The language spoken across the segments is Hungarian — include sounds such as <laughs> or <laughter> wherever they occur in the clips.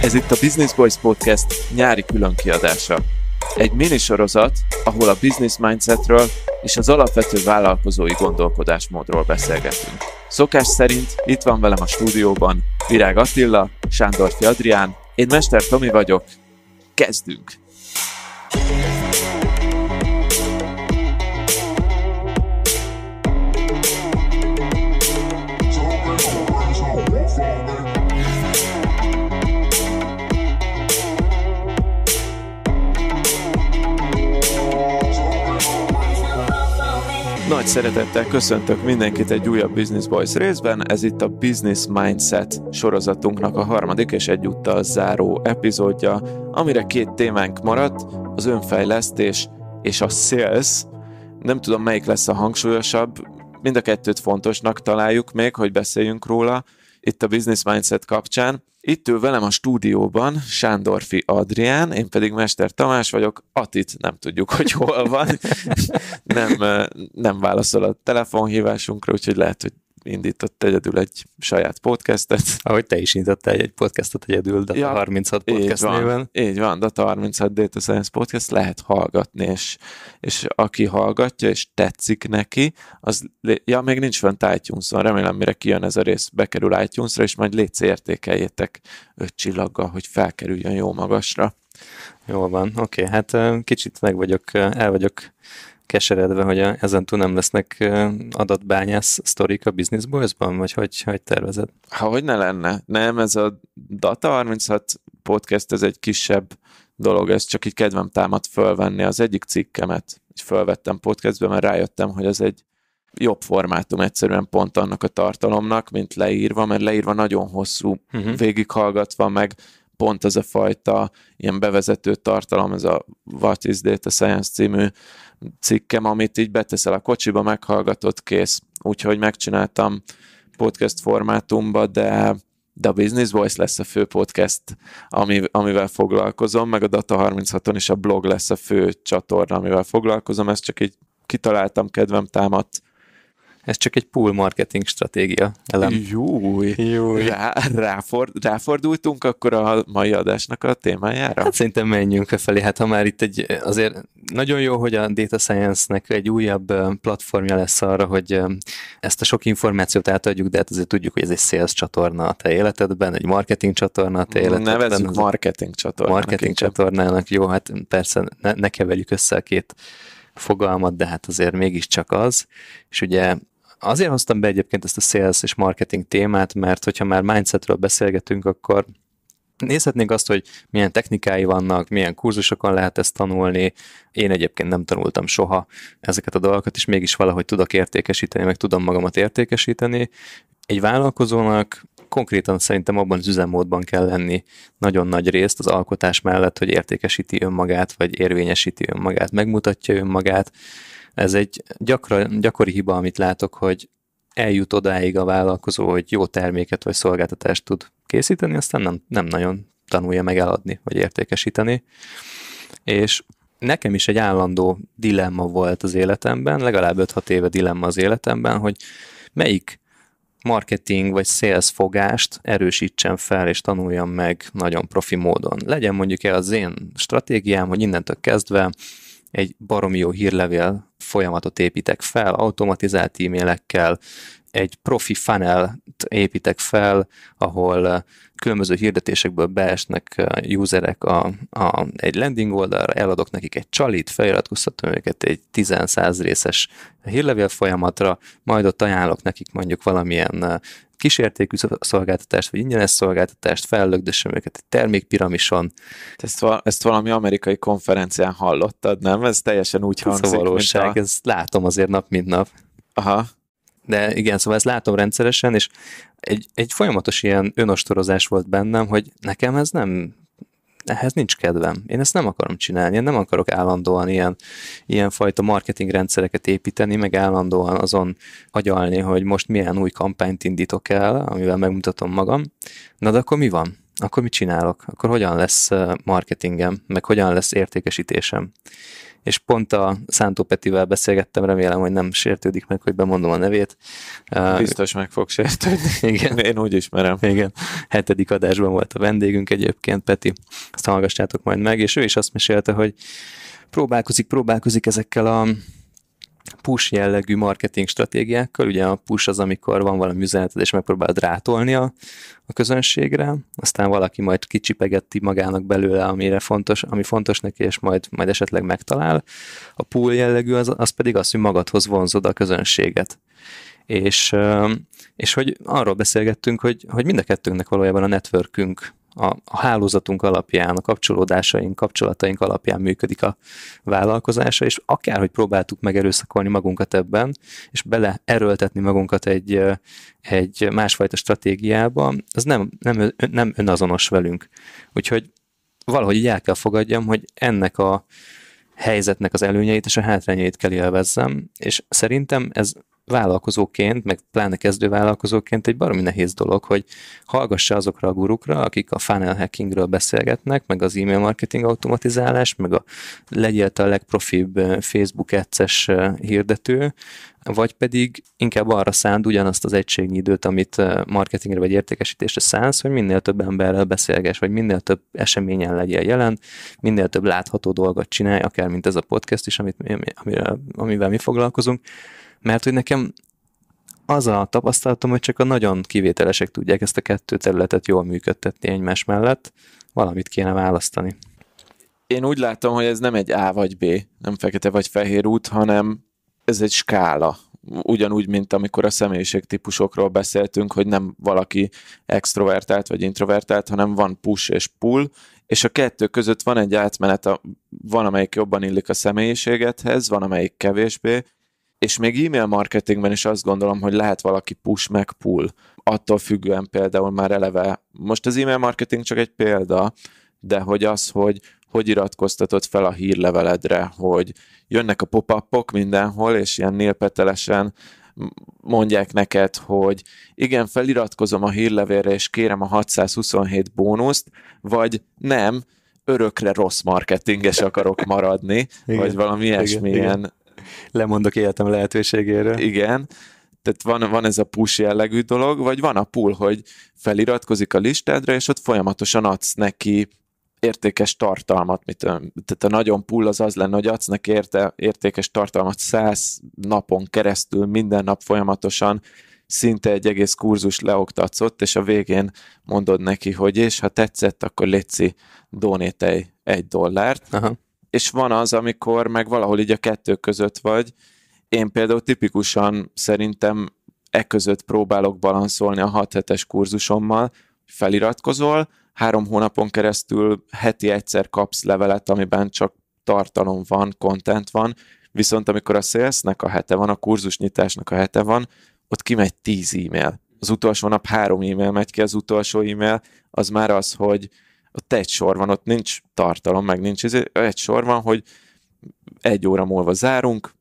Ez itt a Business Boys Podcast nyári különkiadása. Egy minisorozat, ahol a business mindsetről és az alapvető vállalkozói gondolkodásmódról beszélgetünk. Szokás szerint itt van velem a stúdióban Virág Attila, Sándorfi Adrián, én Mester Tomi vagyok, kezdünk! Szeretettel köszöntök mindenkit egy újabb Business Boys részben, ez itt a Business Mindset sorozatunknak a harmadik és egyúttal záró epizódja, amire két témánk maradt, az önfejlesztés és a sales. Nem tudom, melyik lesz a hangsúlyosabb, mind a kettőt fontosnak találjuk még, hogy beszéljünk róla itt a Business Mindset kapcsán. Itt ül velem a stúdióban Sándorfi Adrián, én pedig Mester Tamás vagyok, Atit nem tudjuk, hogy hol van, <laughs> nem, nem válaszol a telefonhívásunkra, úgyhogy lehet, hogy indított egyedül egy saját podcastet. Ahogy te is indítottál egy podcastot egyedül, Data ja, 36 podcast így van, Így van, Data 36 Data Science Podcast lehet hallgatni, és, és aki hallgatja, és tetszik neki, az, ja, még nincs fent itunes remélem mire kijön ez a rész, bekerül itunes és majd létsz értékeljétek öt csillaggal, hogy felkerüljön jó magasra. Jól van, oké, okay, hát kicsit meg vagyok, el vagyok keseredve, hogy ezen túl nem lesznek adatbányász sztorik a Business Boys-ban, vagy hogy, hogy tervezed? Ha, hogy ne lenne. Nem, ez a Data 36 podcast, ez egy kisebb dolog, ez csak így kedvem támad fölvenni az egyik cikkemet, így fölvettem podcastbe, mert rájöttem, hogy ez egy jobb formátum egyszerűen pont annak a tartalomnak, mint leírva, mert leírva nagyon hosszú, uh-huh. végighallgatva, meg pont ez a fajta ilyen bevezető tartalom, ez a What is Data Science című cikkem, amit így beteszel a kocsiba, meghallgatod, kész. Úgyhogy megcsináltam podcast formátumba, de de a Business Voice lesz a fő podcast, ami, amivel foglalkozom, meg a Data36-on is a blog lesz a fő csatorna, amivel foglalkozom, ezt csak így kitaláltam, kedvem támadt, ez csak egy pool marketing stratégia elem. Júj, Júj. Rá, ráford, ráfordultunk akkor a mai adásnak a témájára? Hát szerintem menjünk felé. Hát ha már itt egy, azért nagyon jó, hogy a Data Science-nek egy újabb platformja lesz arra, hogy ezt a sok információt átadjuk, de hát azért tudjuk, hogy ez egy sales csatorna a te életedben, egy marketing csatorna a te életedben. Nevezzük marketing csatornának. Marketing inkább. csatornának, jó, hát persze ne, ne keverjük össze a két fogalmat, de hát azért mégiscsak az. És ugye Azért hoztam be egyébként ezt a sales és marketing témát, mert hogyha már mindsetről beszélgetünk, akkor nézhetnénk azt, hogy milyen technikái vannak, milyen kurzusokon lehet ezt tanulni. Én egyébként nem tanultam soha ezeket a dolgokat, és mégis valahogy tudok értékesíteni, meg tudom magamat értékesíteni. Egy vállalkozónak konkrétan szerintem abban az üzemmódban kell lenni nagyon nagy részt az alkotás mellett, hogy értékesíti önmagát, vagy érvényesíti önmagát, megmutatja önmagát, ez egy gyakra, gyakori hiba, amit látok, hogy eljut odáig a vállalkozó, hogy jó terméket vagy szolgáltatást tud készíteni, aztán nem, nem nagyon tanulja meg eladni, vagy értékesíteni. És nekem is egy állandó dilemma volt az életemben, legalább 5-6 éve dilemma az életemben, hogy melyik marketing vagy sales fogást erősítsen fel és tanuljam meg nagyon profi módon. Legyen mondjuk el az én stratégiám, hogy innentől kezdve egy baromi jó hírlevél folyamatot építek fel, automatizált e-mailekkel, egy profi funnel építek fel, ahol különböző hirdetésekből beesnek eh, userek a, a, egy landing oldalra, eladok nekik egy csalit, feliratkoztatom őket egy 10-100 részes hírlevél folyamatra, majd ott ajánlok nekik mondjuk valamilyen eh, kísértékű szolgáltatást, vagy ingyenes szolgáltatást, fellögdösöm őket egy termékpiramison. Ezt, val- ezt valami amerikai konferencián hallottad, nem? Ez teljesen úgy hangzik, ez a valóság, a... ezt látom azért nap, mint nap. Aha, de igen, szóval ezt látom rendszeresen, és egy, egy folyamatos ilyen önostorozás volt bennem, hogy nekem ez nem ehhez nincs kedvem. Én ezt nem akarom csinálni, én nem akarok állandóan ilyen, ilyen fajta marketing rendszereket építeni, meg állandóan azon agyalni, hogy most milyen új kampányt indítok el, amivel megmutatom magam. Na de akkor mi van? Akkor mit csinálok? Akkor hogyan lesz eh, marketingem, meg hogyan lesz értékesítésem? és pont a Szántó Petivel beszélgettem, remélem, hogy nem sértődik meg, hogy bemondom a nevét. Hát uh, biztos meg fog sértődni. <laughs> Igen. Én úgy ismerem. Igen. Hetedik adásban volt a vendégünk egyébként, Peti. Azt hallgassátok majd meg, és ő is azt mesélte, hogy próbálkozik, próbálkozik ezekkel a push jellegű marketing stratégiákkal. Ugye a push az, amikor van valami üzeneted, és megpróbálod rátolni a, a közönségre, aztán valaki majd kicsipegeti magának belőle, amire fontos, ami fontos neki, és majd, majd esetleg megtalál. A pull jellegű az, az pedig az, hogy magadhoz vonzod a közönséget. És, és hogy arról beszélgettünk, hogy, hogy mind a kettőnknek valójában a networkünk a, a hálózatunk alapján, a kapcsolódásaink, kapcsolataink alapján működik a vállalkozása, és akárhogy próbáltuk megerőszakolni magunkat ebben, és bele erőltetni magunkat egy, egy másfajta stratégiába, az nem, nem, nem önazonos velünk. Úgyhogy valahogy így el kell fogadjam, hogy ennek a helyzetnek az előnyeit és a hátrányait kell élvezzem, és szerintem ez vállalkozóként, meg pláne kezdő vállalkozóként egy baromi nehéz dolog, hogy hallgassa azokra a gurukra, akik a funnel hackingről beszélgetnek, meg az e-mail marketing automatizálás, meg a legyél a legprofibb Facebook ads hirdető, vagy pedig inkább arra szánd ugyanazt az egységnyi időt, amit marketingre vagy értékesítésre szánsz, hogy minél több emberrel beszélgess, vagy minél több eseményen legyél jelen, minél több látható dolgot csinálj, akár mint ez a podcast is, amit, amivel, amivel mi foglalkozunk, mert hogy nekem az a tapasztalatom, hogy csak a nagyon kivételesek tudják ezt a kettő területet jól működtetni egymás mellett, valamit kéne választani. Én úgy látom, hogy ez nem egy A vagy B, nem fekete vagy fehér út, hanem ez egy skála. Ugyanúgy, mint amikor a személyiségtípusokról beszéltünk, hogy nem valaki extrovertált vagy introvertált, hanem van push és pull, és a kettő között van egy átmenet, a, van amelyik jobban illik a személyiségethez, van amelyik kevésbé, és még e-mail marketingben is azt gondolom, hogy lehet valaki push meg pull. Attól függően például már eleve, most az e-mail marketing csak egy példa, de hogy az, hogy hogy iratkoztatod fel a hírleveledre, hogy jönnek a pop -ok mindenhol, és ilyen nélpetelesen mondják neked, hogy igen, feliratkozom a hírlevélre, és kérem a 627 bónuszt, vagy nem, örökre rossz marketinges akarok maradni, igen, vagy valami ilyesmilyen lemondok életem lehetőségéről. Igen, tehát van, van ez a push jellegű dolog, vagy van a pull, hogy feliratkozik a listádra, és ott folyamatosan adsz neki értékes tartalmat, mit, tehát a nagyon pull az az lenne, hogy adsz neki érte, értékes tartalmat száz napon keresztül, minden nap folyamatosan, szinte egy egész kurzus leoktatsz ott, és a végén mondod neki, hogy és ha tetszett, akkor létszi, donétej egy dollárt. Aha és van az, amikor meg valahol így a kettő között vagy. Én például tipikusan szerintem e között próbálok balanszolni a 6 hetes kurzusommal, feliratkozol, három hónapon keresztül heti egyszer kapsz levelet, amiben csak tartalom van, content van, viszont amikor a szélsznek a hete van, a kurzusnyitásnak a hete van, ott kimegy 10 e-mail. Az utolsó nap három e-mail megy ki, az utolsó e-mail az már az, hogy ott egy sor van, ott nincs tartalom, meg nincs ez izé, egy sor van, hogy egy óra múlva zárunk,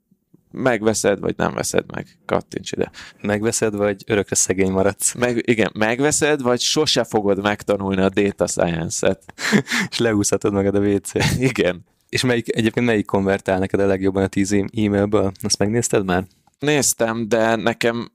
megveszed, vagy nem veszed meg, kattints ide. Megveszed, vagy örökre szegény maradsz. Meg, igen, megveszed, vagy sose fogod megtanulni a data science-et. <laughs> és leúszhatod magad a wc <laughs> Igen. És melyik, egyébként melyik konvertál neked a legjobban a tíz e- e-mailből? Azt megnézted már? Néztem, de nekem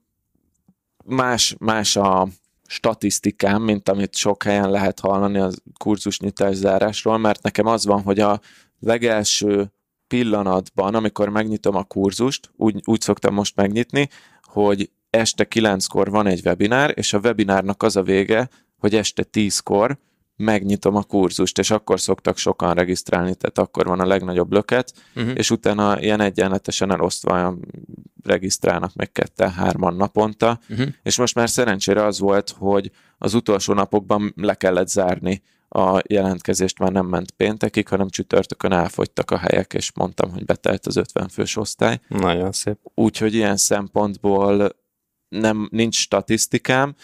más, más a, statisztikám, mint amit sok helyen lehet hallani a kurzusnyitás zárásról, mert nekem az van, hogy a legelső pillanatban, amikor megnyitom a kurzust, úgy, úgy szoktam most megnyitni, hogy este kilenckor van egy webinár, és a webinárnak az a vége, hogy este tízkor megnyitom a kurzust, és akkor szoktak sokan regisztrálni, tehát akkor van a legnagyobb löket, uh-huh. és utána ilyen egyenletesen elosztva regisztrálnak meg ketten, hárman naponta, uh-huh. és most már szerencsére az volt, hogy az utolsó napokban le kellett zárni a jelentkezést már nem ment péntekig, hanem csütörtökön elfogytak a helyek, és mondtam, hogy betelt az 50 fős osztály. Nagyon szép. Úgyhogy ilyen szempontból nem, nincs statisztikám,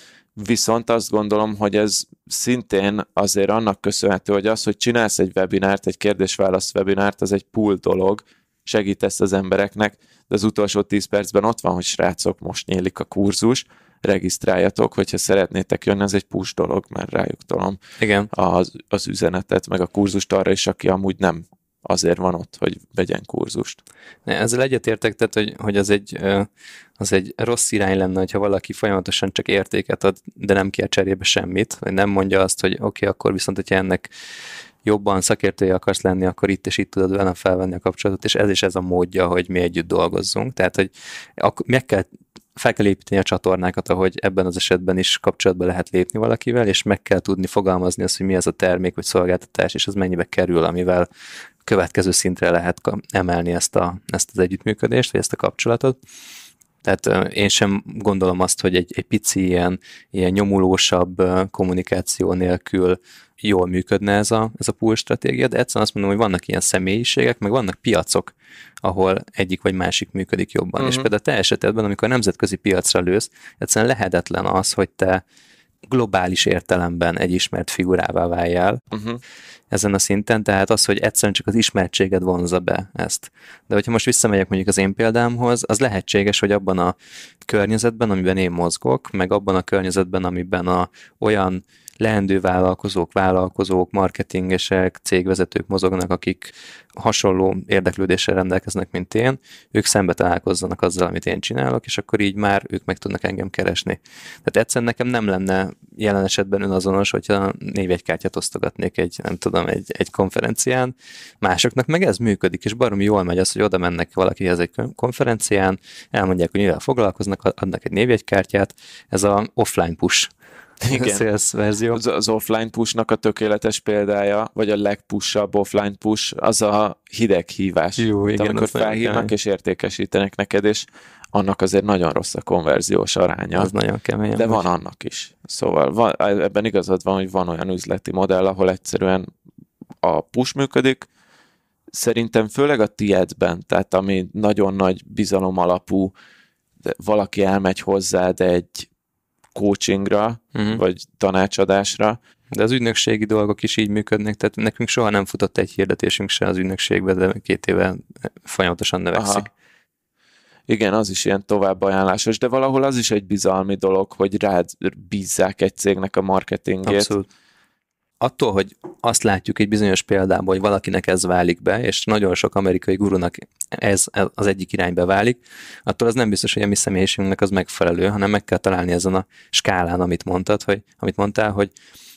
Viszont azt gondolom, hogy ez szintén azért annak köszönhető, hogy az, hogy csinálsz egy webinárt, egy kérdés-válasz webinárt, az egy pool dolog, segítesz az embereknek, de az utolsó 10 percben ott van, hogy srácok, most nyílik a kurzus, regisztráljatok, hogyha szeretnétek jönni, ez egy push dolog, mert rájuk tolom Igen. Az, az üzenetet, meg a kurzust arra is, aki amúgy nem azért van ott, hogy vegyen kurzust. Ne, ezzel egyetértek, tehát, hogy, hogy az, egy, az egy rossz irány lenne, ha valaki folyamatosan csak értéket ad, de nem kér cserébe semmit, vagy nem mondja azt, hogy oké, okay, akkor viszont, hogyha ennek jobban szakértője akarsz lenni, akkor itt és itt tudod velem felvenni a kapcsolatot, és ez is ez a módja, hogy mi együtt dolgozzunk. Tehát, hogy meg kell fel kell építeni a csatornákat, ahogy ebben az esetben is kapcsolatba lehet lépni valakivel, és meg kell tudni fogalmazni azt, hogy mi ez a termék vagy szolgáltatás, és az mennyibe kerül, amivel következő szintre lehet emelni ezt, a, ezt az együttműködést, vagy ezt a kapcsolatot. Tehát én sem gondolom azt, hogy egy, egy pici ilyen, ilyen nyomulósabb kommunikáció nélkül jól működne ez a, ez a pool stratégia, de egyszerűen azt mondom, hogy vannak ilyen személyiségek, meg vannak piacok, ahol egyik vagy másik működik jobban. Uh-huh. És mhm. például te esetedben, amikor a nemzetközi piacra lősz, egyszerűen lehetetlen az, hogy te globális értelemben egy ismert figurává váljál uh-huh. ezen a szinten, tehát az, hogy egyszerűen csak az ismertséged vonza be ezt. De hogyha most visszamegyek mondjuk az én példámhoz, az lehetséges, hogy abban a környezetben, amiben én mozgok, meg abban a környezetben, amiben a olyan leendő vállalkozók, vállalkozók, marketingesek, cégvezetők mozognak, akik hasonló érdeklődéssel rendelkeznek, mint én, ők szembe találkozzanak azzal, amit én csinálok, és akkor így már ők meg tudnak engem keresni. Tehát egyszerűen nekem nem lenne jelen esetben önazonos, hogyha kártyát osztogatnék egy, nem tudom, egy, egy konferencián. Másoknak meg ez működik, és baromi jól megy az, hogy oda mennek valakihez egy konferencián, elmondják, hogy mivel foglalkoznak, adnak egy névjegykártyát. Ez a offline push igen. <laughs> sales verzió. Az, az offline pushnak a tökéletes példája, vagy a legpussabb offline push, az a hideg hívás. Jó, igen. amikor felhívnak és értékesítenek neked, és annak azért nagyon rossz a konverziós aránya. Az nagyon kemény. De van annak is. Szóval van, ebben igazad van, hogy van olyan üzleti modell, ahol egyszerűen a push működik, szerintem főleg a tiédben, tehát ami nagyon nagy bizalom alapú, de valaki elmegy hozzád egy coachingra, uh-huh. vagy tanácsadásra. De az ügynökségi dolgok is így működnek, tehát nekünk soha nem futott egy hirdetésünk se az ügynökségbe, de két éve folyamatosan növekszik. Aha. Igen, az is ilyen továbbajánlásos, de valahol az is egy bizalmi dolog, hogy rád bízzák egy cégnek a marketingét. Abszolút attól, hogy azt látjuk egy bizonyos példában, hogy valakinek ez válik be, és nagyon sok amerikai gurunak ez az egyik irányba válik, attól az nem biztos, hogy a mi személyiségünknek az megfelelő, hanem meg kell találni ezen a skálán, amit mondtad, hogy, amit mondtál, hogy,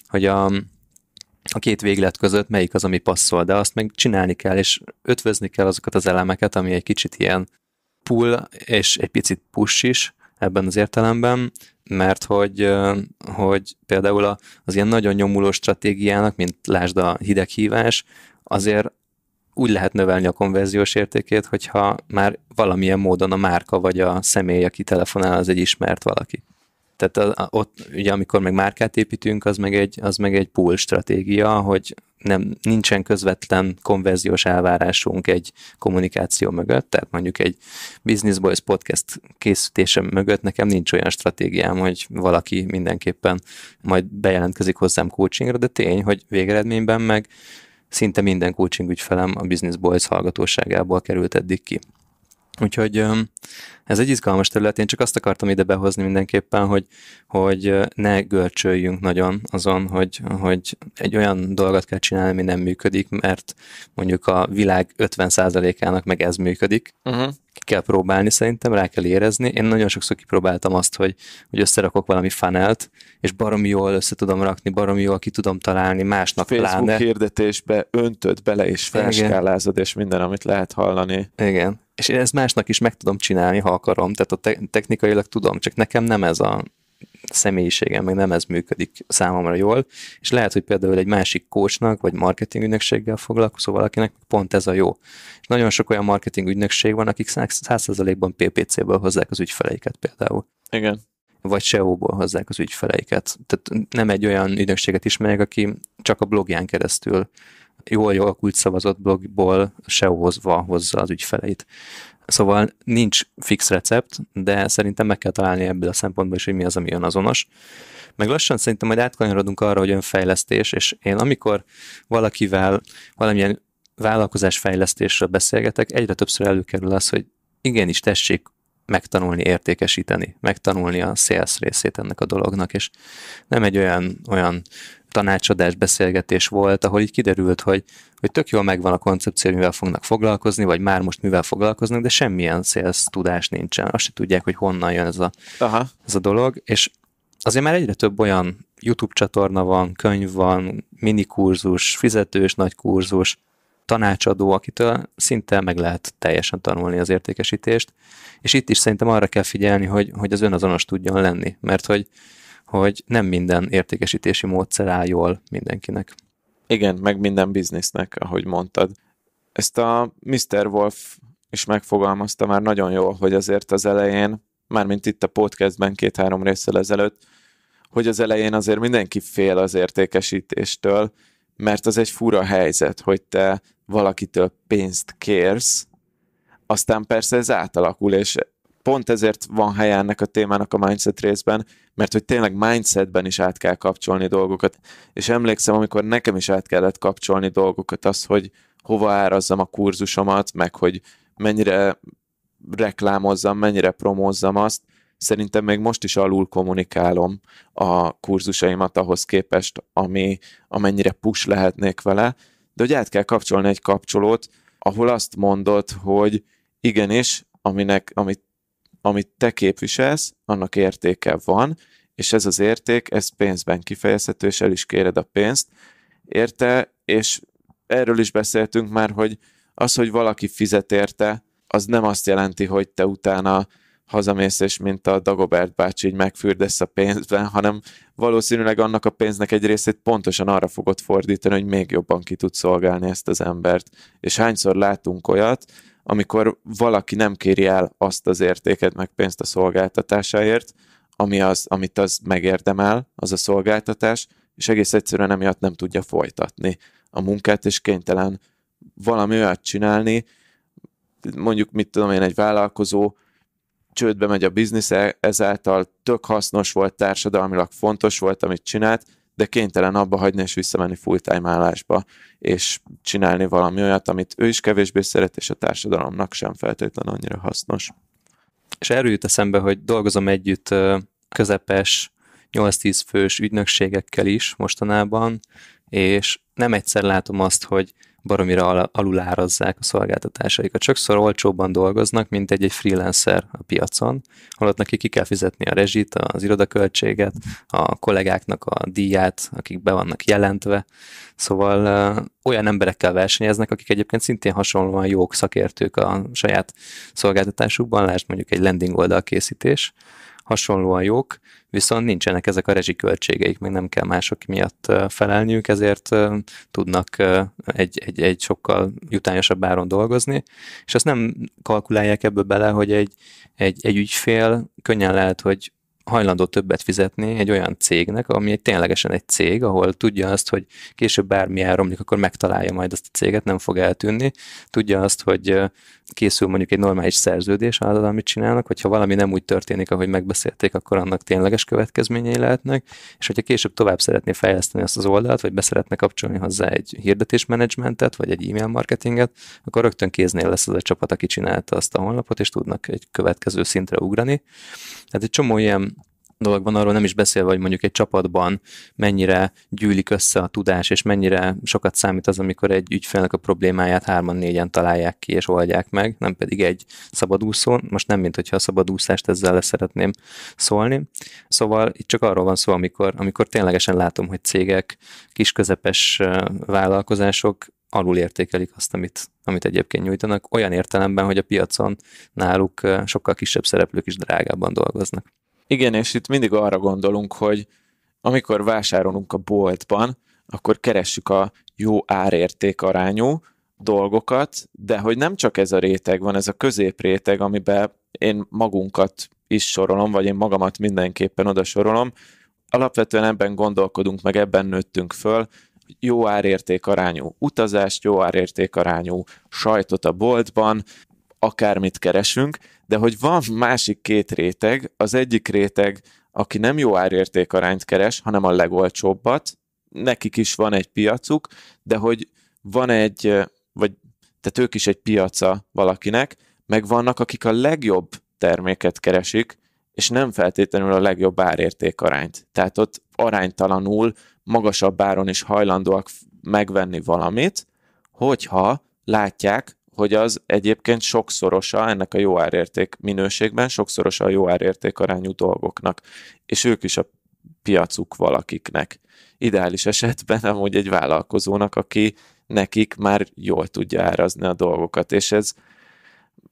hogy a, a két véglet között melyik az, ami passzol, de azt meg csinálni kell, és ötvözni kell azokat az elemeket, ami egy kicsit ilyen pull, és egy picit push is, ebben az értelemben, mert hogy, hogy például az ilyen nagyon nyomuló stratégiának, mint lásd a hideghívás, azért úgy lehet növelni a konverziós értékét, hogyha már valamilyen módon a márka vagy a személy, aki telefonál, az egy ismert valaki tehát a, a, ott ugye amikor meg márkát építünk, az meg egy, az meg egy pool stratégia, hogy nem, nincsen közvetlen konverziós elvárásunk egy kommunikáció mögött, tehát mondjuk egy Business Boys podcast készítése mögött nekem nincs olyan stratégiám, hogy valaki mindenképpen majd bejelentkezik hozzám coachingra, de tény, hogy végeredményben meg szinte minden coaching ügyfelem a Business Boys hallgatóságából került eddig ki. Úgyhogy ez egy izgalmas terület, én csak azt akartam ide behozni mindenképpen, hogy, hogy ne görcsöljünk nagyon azon, hogy, hogy egy olyan dolgot kell csinálni, ami nem működik, mert mondjuk a világ 50%-ának meg ez működik, uh-huh ki kell próbálni szerintem, rá kell érezni. Én nagyon sokszor kipróbáltam azt, hogy, hogy összerakok valami fanelt, és barom jól össze tudom rakni, barom jól ki tudom találni másnak Facebook pláne. hirdetésbe öntöd bele, és felskálázod, és minden, amit lehet hallani. Igen. És én ezt másnak is meg tudom csinálni, ha akarom, tehát a te- technikailag tudom, csak nekem nem ez a, személyiségem, meg nem ez működik számomra jól, és lehet, hogy például egy másik kócsnak, vagy marketing ügynökséggel foglalkozó valakinek pont ez a jó. És nagyon sok olyan marketing ügynökség van, akik 100%-ban PPC-ből hozzák az ügyfeleiket például. Igen. Vagy SEO-ból hozzák az ügyfeleiket. Tehát nem egy olyan ügynökséget ismerek, aki csak a blogján keresztül jól jól alakult szavazott blogból SEO-hozva hozza az ügyfeleit. Szóval nincs fix recept, de szerintem meg kell találni ebből a szempontból is, hogy mi az, ami azonos. Meg lassan szerintem majd átkanyarodunk arra, hogy önfejlesztés, és én amikor valakivel valamilyen vállalkozásfejlesztésről beszélgetek, egyre többször előkerül az, hogy igenis tessék megtanulni értékesíteni, megtanulni a sales részét ennek a dolognak, és nem egy olyan, olyan tanácsadás beszélgetés volt, ahol így kiderült, hogy, hogy tök jól megvan a koncepció, mivel fognak foglalkozni, vagy már most mivel foglalkoznak, de semmilyen sales tudás nincsen. Azt se tudják, hogy honnan jön ez a, Aha. ez a dolog, és azért már egyre több olyan YouTube csatorna van, könyv van, minikurzus, fizetős nagy kurzus, tanácsadó, akitől szinte meg lehet teljesen tanulni az értékesítést, és itt is szerintem arra kell figyelni, hogy, hogy az önazonos tudjon lenni, mert hogy, hogy nem minden értékesítési módszer áll jól mindenkinek. Igen, meg minden biznisznek, ahogy mondtad. Ezt a Mr. Wolf is megfogalmazta már nagyon jól, hogy azért az elején, mármint itt a podcastben két-három részsel ezelőtt, hogy az elején azért mindenki fél az értékesítéstől, mert az egy fura helyzet, hogy te valakitől pénzt kérsz, aztán persze ez átalakul, és pont ezért van helye ennek a témának a mindset részben, mert hogy tényleg mindsetben is át kell kapcsolni dolgokat, és emlékszem, amikor nekem is át kellett kapcsolni dolgokat, az, hogy hova árazzam a kurzusomat, meg hogy mennyire reklámozzam, mennyire promózzam azt, szerintem még most is alul kommunikálom a kurzusaimat ahhoz képest, ami, amennyire push lehetnék vele, de hogy át kell kapcsolni egy kapcsolót, ahol azt mondod, hogy igenis, aminek, amit, amit te képviselsz, annak értéke van, és ez az érték, ez pénzben kifejezhető, és el is kéred a pénzt, érte, és erről is beszéltünk már, hogy az, hogy valaki fizet érte, az nem azt jelenti, hogy te utána hazamész, és mint a Dagobert bácsi, így megfürdesz a pénzben, hanem valószínűleg annak a pénznek egy részét pontosan arra fogod fordítani, hogy még jobban ki tud szolgálni ezt az embert. És hányszor látunk olyat, amikor valaki nem kéri el azt az értéket, meg pénzt a szolgáltatásáért, ami az, amit az megérdemel, az a szolgáltatás, és egész egyszerűen emiatt nem tudja folytatni a munkát, és kénytelen valami olyat csinálni, mondjuk, mit tudom én, egy vállalkozó csődbe megy a biznisze, ezáltal tök hasznos volt, társadalmilag fontos volt, amit csinált, de kénytelen abba hagyni és visszamenni full-time állásba, és csinálni valami olyat, amit ő is kevésbé szeret, és a társadalomnak sem feltétlenül annyira hasznos. És erről jut eszembe, hogy dolgozom együtt közepes 8-10 fős ügynökségekkel is mostanában, és nem egyszer látom azt, hogy baromira al- alulárazzák a szolgáltatásaikat. Sokszor olcsóbban dolgoznak, mint egy-egy freelancer a piacon, holott neki ki kell fizetni a rezsit, az irodaköltséget, a kollégáknak a díját, akik be vannak jelentve. Szóval ö, olyan emberekkel versenyeznek, akik egyébként szintén hasonlóan jók szakértők a saját szolgáltatásukban, lásd mondjuk egy landing oldal készítés, hasonlóan jók, viszont nincsenek ezek a rezsiköltségeik, meg nem kell mások miatt felelniük, ezért tudnak egy, egy, egy sokkal jutányosabb áron dolgozni, és azt nem kalkulálják ebből bele, hogy egy, egy, egy ügyfél könnyen lehet, hogy hajlandó többet fizetni egy olyan cégnek, ami egy ténylegesen egy cég, ahol tudja azt, hogy később bármi elromlik, akkor megtalálja majd azt a céget, nem fog eltűnni. Tudja azt, hogy készül mondjuk egy normális szerződés azzal, amit csinálnak, hogyha valami nem úgy történik, ahogy megbeszélték, akkor annak tényleges következményei lehetnek, és hogyha később tovább szeretné fejleszteni ezt az oldalt, vagy beszeretne kapcsolni hozzá egy hirdetésmenedzsmentet, vagy egy e-mail marketinget, akkor rögtön kéznél lesz az a csapat, aki csinálta azt a honlapot, és tudnak egy következő szintre ugrani. Tehát egy csomó ilyen dolog van, arról nem is beszélve, hogy mondjuk egy csapatban mennyire gyűlik össze a tudás, és mennyire sokat számít az, amikor egy ügyfélnek a problémáját hárman, négyen találják ki és oldják meg, nem pedig egy szabadúszón. Most nem, mint hogyha a szabadúszást ezzel szeretném szólni. Szóval itt csak arról van szó, amikor, amikor ténylegesen látom, hogy cégek, kisközepes vállalkozások alulértékelik azt, amit, amit egyébként nyújtanak, olyan értelemben, hogy a piacon náluk sokkal kisebb szereplők is drágábban dolgoznak. Igen, és itt mindig arra gondolunk, hogy amikor vásárolunk a boltban, akkor keressük a jó árérték arányú dolgokat, de hogy nem csak ez a réteg van, ez a középréteg, amiben én magunkat is sorolom, vagy én magamat mindenképpen oda sorolom. Alapvetően ebben gondolkodunk, meg ebben nőttünk föl, jó árérték arányú utazást, jó árérték arányú sajtot a boltban, akármit keresünk, de hogy van másik két réteg, az egyik réteg, aki nem jó árértékarányt keres, hanem a legolcsóbbat, nekik is van egy piacuk, de hogy van egy, vagy tehát ők is egy piaca valakinek, meg vannak, akik a legjobb terméket keresik, és nem feltétlenül a legjobb árértékarányt. Tehát ott aránytalanul magasabb áron is hajlandóak megvenni valamit, hogyha látják, hogy az egyébként sokszorosa ennek a jó árérték minőségben, sokszorosa a jó árérték arányú dolgoknak, és ők is a piacuk valakiknek. Ideális esetben amúgy egy vállalkozónak, aki nekik már jól tudja árazni a dolgokat, és ez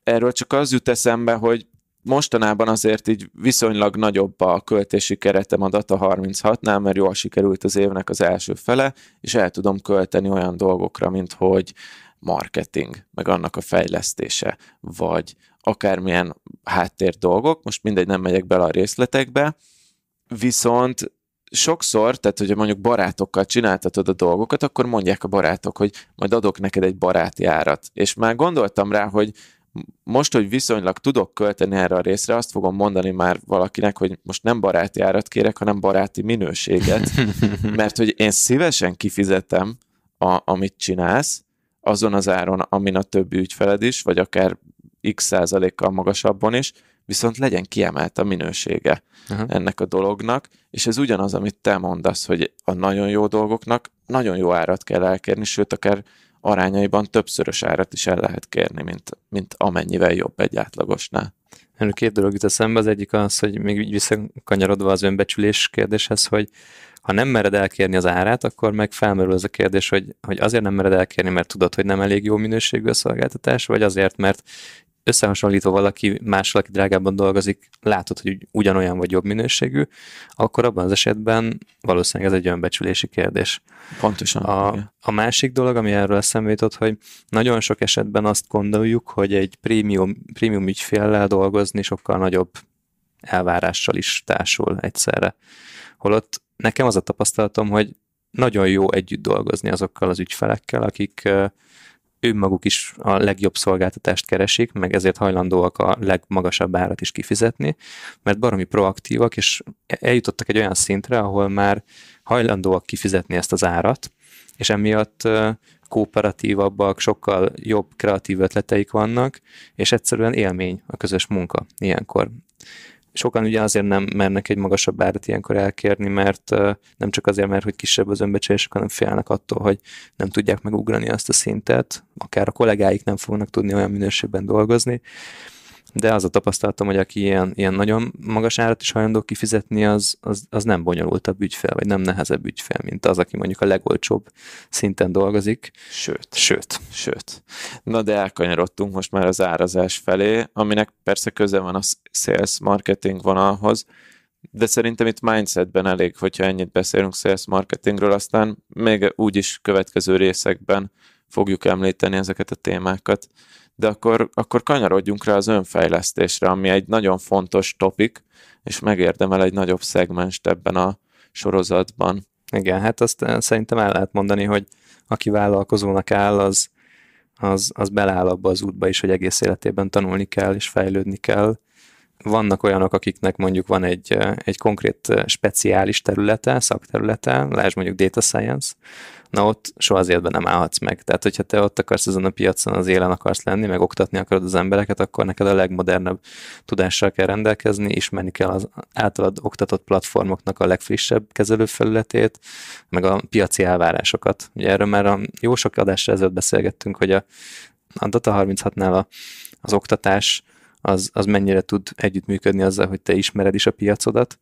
erről csak az jut eszembe, hogy mostanában azért így viszonylag nagyobb a költési keretem a Data 36-nál, mert jól sikerült az évnek az első fele, és el tudom költeni olyan dolgokra, mint hogy marketing, meg annak a fejlesztése, vagy akármilyen háttér dolgok, most mindegy, nem megyek bele a részletekbe, viszont sokszor, tehát hogyha mondjuk barátokkal csináltatod a dolgokat, akkor mondják a barátok, hogy majd adok neked egy baráti árat. És már gondoltam rá, hogy most, hogy viszonylag tudok költeni erre a részre, azt fogom mondani már valakinek, hogy most nem baráti árat kérek, hanem baráti minőséget, <laughs> mert hogy én szívesen kifizetem, a, amit csinálsz, azon az áron, amin a többi ügyfeled is, vagy akár x százalékkal magasabban is, viszont legyen kiemelt a minősége uh-huh. ennek a dolognak, és ez ugyanaz, amit te mondasz, hogy a nagyon jó dolgoknak nagyon jó árat kell elkérni, sőt, akár arányaiban többszörös árat is el lehet kérni, mint, mint amennyivel jobb egy átlagosnál. Erről két dolog jut eszembe, az egyik az, hogy még visszakanyarodva az önbecsülés kérdéshez, hogy ha nem mered elkérni az árát, akkor meg felmerül az a kérdés, hogy, hogy azért nem mered elkérni, mert tudod, hogy nem elég jó minőségű a szolgáltatás, vagy azért, mert összehasonlítva valaki más aki drágábban dolgozik, látod, hogy ugyanolyan vagy jobb minőségű, akkor abban az esetben valószínűleg ez egy önbecsülési kérdés. Pontosan. A, a másik dolog, ami erről eszembe jutott, hogy nagyon sok esetben azt gondoljuk, hogy egy prémium, prémium ügyféllel dolgozni sokkal nagyobb elvárással is társul egyszerre. Holott nekem az a tapasztalatom, hogy nagyon jó együtt dolgozni azokkal az ügyfelekkel, akik ő maguk is a legjobb szolgáltatást keresik, meg ezért hajlandóak a legmagasabb árat is kifizetni, mert baromi proaktívak, és eljutottak egy olyan szintre, ahol már hajlandóak kifizetni ezt az árat, és emiatt kooperatívabbak, sokkal jobb kreatív ötleteik vannak, és egyszerűen élmény a közös munka ilyenkor sokan ugye azért nem mernek egy magasabb árat ilyenkor elkérni, mert nem csak azért, mert hogy kisebb az önbecsülésük, hanem félnek attól, hogy nem tudják megugrani azt a szintet, akár a kollégáik nem fognak tudni olyan minőségben dolgozni, de az a tapasztalatom, hogy aki ilyen, ilyen nagyon magas árat is hajlandó kifizetni, az, az, az nem bonyolultabb ügyfel, vagy nem nehezebb ügyfel, mint az, aki mondjuk a legolcsóbb szinten dolgozik. Sőt. Sőt. Sőt. Na de elkanyarodtunk most már az árazás felé, aminek persze köze van a sales marketing vonalhoz, de szerintem itt mindsetben elég, hogyha ennyit beszélünk sales marketingről, aztán még úgyis következő részekben fogjuk említeni ezeket a témákat de akkor, akkor kanyarodjunk rá az önfejlesztésre, ami egy nagyon fontos topik, és megérdemel egy nagyobb szegmest ebben a sorozatban. Igen, hát azt eh, szerintem el lehet mondani, hogy aki vállalkozónak áll, az, az, az beláll abba az útba is, hogy egész életében tanulni kell és fejlődni kell, vannak olyanok, akiknek mondjuk van egy, egy konkrét speciális területe, szakterülete, lásd mondjuk data science, na ott soha az életben nem állhatsz meg. Tehát, hogyha te ott akarsz ezen a piacon, az élen akarsz lenni, meg oktatni akarod az embereket, akkor neked a legmodernebb tudással kell rendelkezni, ismerni kell az általad oktatott platformoknak a legfrissebb kezelőfelületét, meg a piaci elvárásokat. Ugye erről már a jó sok adásra ezelőtt beszélgettünk, hogy a, a Data36-nál a, az oktatás az, az mennyire tud együttműködni azzal, hogy te ismered is a piacodat,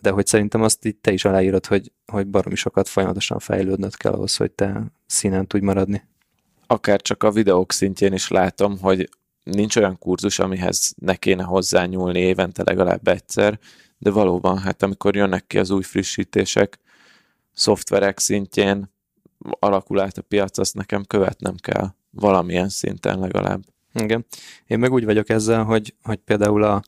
de hogy szerintem azt így te is aláírod, hogy, hogy baromi sokat folyamatosan fejlődnöd kell ahhoz, hogy te színen tudj maradni. Akár csak a videók szintjén is látom, hogy nincs olyan kurzus, amihez ne kéne hozzányúlni évente legalább egyszer, de valóban, hát amikor jönnek ki az új frissítések, szoftverek szintjén alakul át a piac, azt nekem követnem kell valamilyen szinten legalább. Igen. Én meg úgy vagyok ezzel, hogy, hogy például a,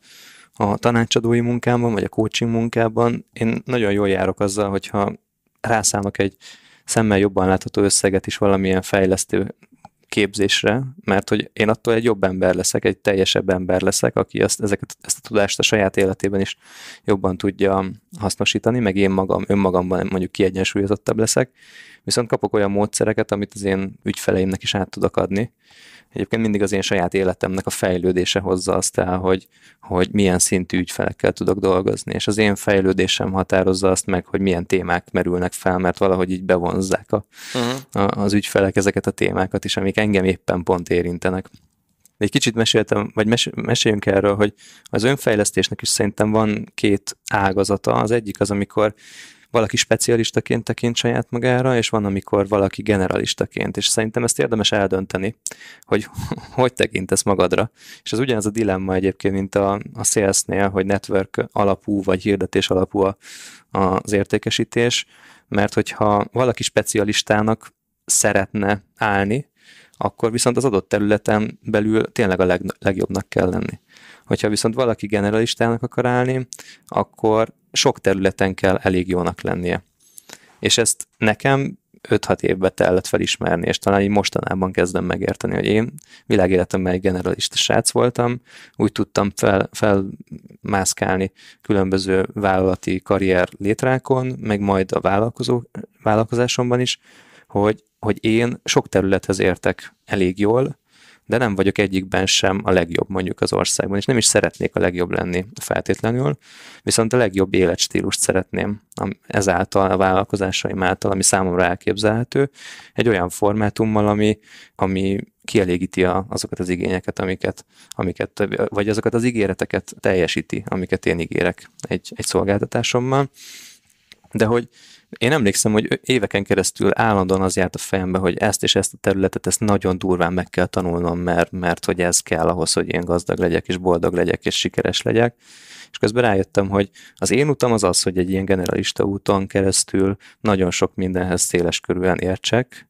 a tanácsadói munkámban, vagy a coaching munkában én nagyon jól járok azzal, hogyha rászállok egy szemmel jobban látható összeget is valamilyen fejlesztő képzésre, mert hogy én attól egy jobb ember leszek, egy teljesebb ember leszek, aki azt, ezeket, ezt a tudást a saját életében is jobban tudja hasznosítani, meg én magam, önmagamban mondjuk kiegyensúlyozottabb leszek, viszont kapok olyan módszereket, amit az én ügyfeleimnek is át tudok adni. Egyébként mindig az én saját életemnek a fejlődése hozza azt el, hogy, hogy milyen szintű ügyfelekkel tudok dolgozni, és az én fejlődésem határozza azt meg, hogy milyen témák merülnek fel, mert valahogy így bevonzzák a, uh-huh. a, az ügyfelek ezeket a témákat is, amik engem éppen pont érintenek. De egy kicsit meséltem, vagy mes, meséljünk erről, hogy az önfejlesztésnek is szerintem van két ágazata. Az egyik az, amikor valaki specialistaként tekint saját magára, és van, amikor valaki generalistaként, és szerintem ezt érdemes eldönteni, hogy <laughs> hogy tekintesz magadra. És ez ugyanaz a dilemma egyébként, mint a, a sales-nél, hogy network alapú vagy hirdetés alapú a, a, az értékesítés, mert hogyha valaki specialistának szeretne állni, akkor viszont az adott területen belül tényleg a leg, legjobbnak kell lenni. Hogyha viszont valaki generalistának akar állni, akkor sok területen kell elég jónak lennie. És ezt nekem 5-6 évbe tellett felismerni, és talán így mostanában kezdem megérteni, hogy én világéletemben egy generalista srác voltam, úgy tudtam fel, felmászkálni különböző vállalati karrier létrákon, meg majd a vállalkozó, vállalkozásomban is, hogy, hogy én sok területhez értek elég jól, de nem vagyok egyikben sem a legjobb mondjuk az országban, és nem is szeretnék a legjobb lenni feltétlenül, viszont a legjobb életstílust szeretném ezáltal, a vállalkozásaim által, ami számomra elképzelhető, egy olyan formátummal, ami, ami kielégíti a, azokat az igényeket, amiket, amiket, vagy azokat az ígéreteket teljesíti, amiket én ígérek egy, egy szolgáltatásommal, de hogy én emlékszem, hogy éveken keresztül állandóan az járt a fejembe, hogy ezt és ezt a területet, ezt nagyon durván meg kell tanulnom, mert, mert hogy ez kell ahhoz, hogy én gazdag legyek, és boldog legyek, és sikeres legyek. És közben rájöttem, hogy az én utam az az, hogy egy ilyen generalista úton keresztül nagyon sok mindenhez széles körülön értsek,